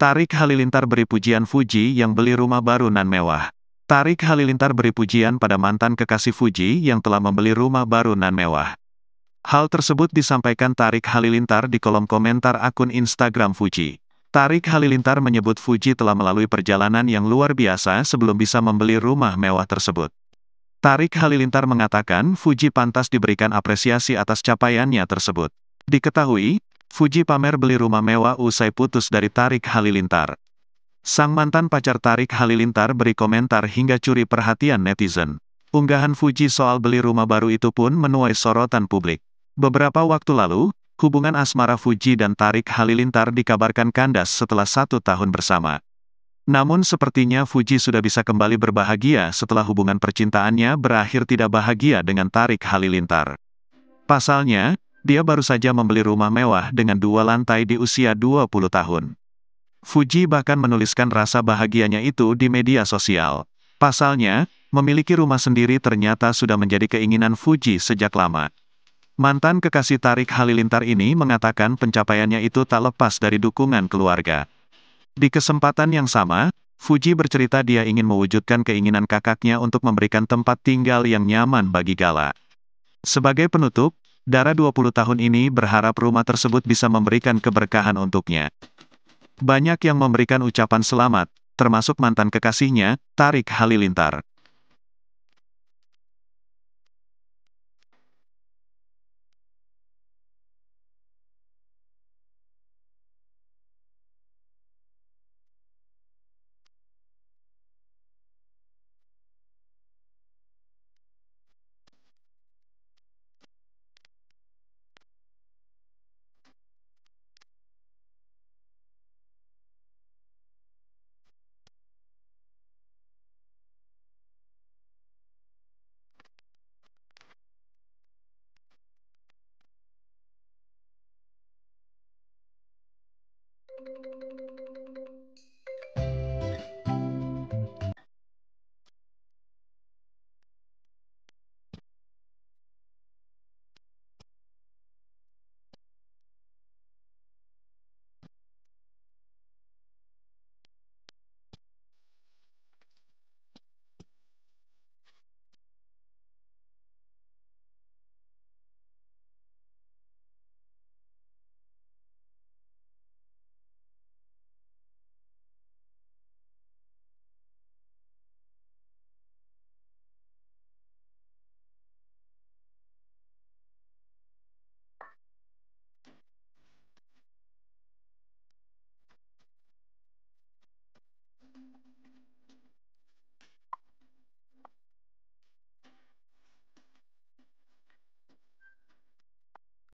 Tarik Halilintar beri pujian Fuji yang beli rumah baru nan mewah. Tarik Halilintar beri pujian pada mantan kekasih Fuji yang telah membeli rumah baru nan mewah. Hal tersebut disampaikan Tarik Halilintar di kolom komentar akun Instagram Fuji. Tarik Halilintar menyebut Fuji telah melalui perjalanan yang luar biasa sebelum bisa membeli rumah mewah tersebut. Tarik Halilintar mengatakan Fuji pantas diberikan apresiasi atas capaiannya tersebut. Diketahui, Fuji pamer beli rumah mewah usai putus dari Tarik Halilintar. Sang mantan pacar Tarik Halilintar beri komentar hingga curi perhatian netizen. Unggahan Fuji soal beli rumah baru itu pun menuai sorotan publik. Beberapa waktu lalu, hubungan asmara Fuji dan Tarik Halilintar dikabarkan kandas setelah satu tahun bersama. Namun sepertinya Fuji sudah bisa kembali berbahagia setelah hubungan percintaannya berakhir tidak bahagia dengan Tarik Halilintar. Pasalnya, dia baru saja membeli rumah mewah dengan dua lantai di usia 20 tahun. Fuji bahkan menuliskan rasa bahagianya itu di media sosial. Pasalnya, memiliki rumah sendiri ternyata sudah menjadi keinginan Fuji sejak lama. Mantan kekasih Tarik Halilintar ini mengatakan pencapaiannya itu tak lepas dari dukungan keluarga. Di kesempatan yang sama, Fuji bercerita dia ingin mewujudkan keinginan kakaknya untuk memberikan tempat tinggal yang nyaman bagi Gala. Sebagai penutup, Dara 20 tahun ini berharap rumah tersebut bisa memberikan keberkahan untuknya. Banyak yang memberikan ucapan selamat, termasuk mantan kekasihnya, Tarik Halilintar. thank you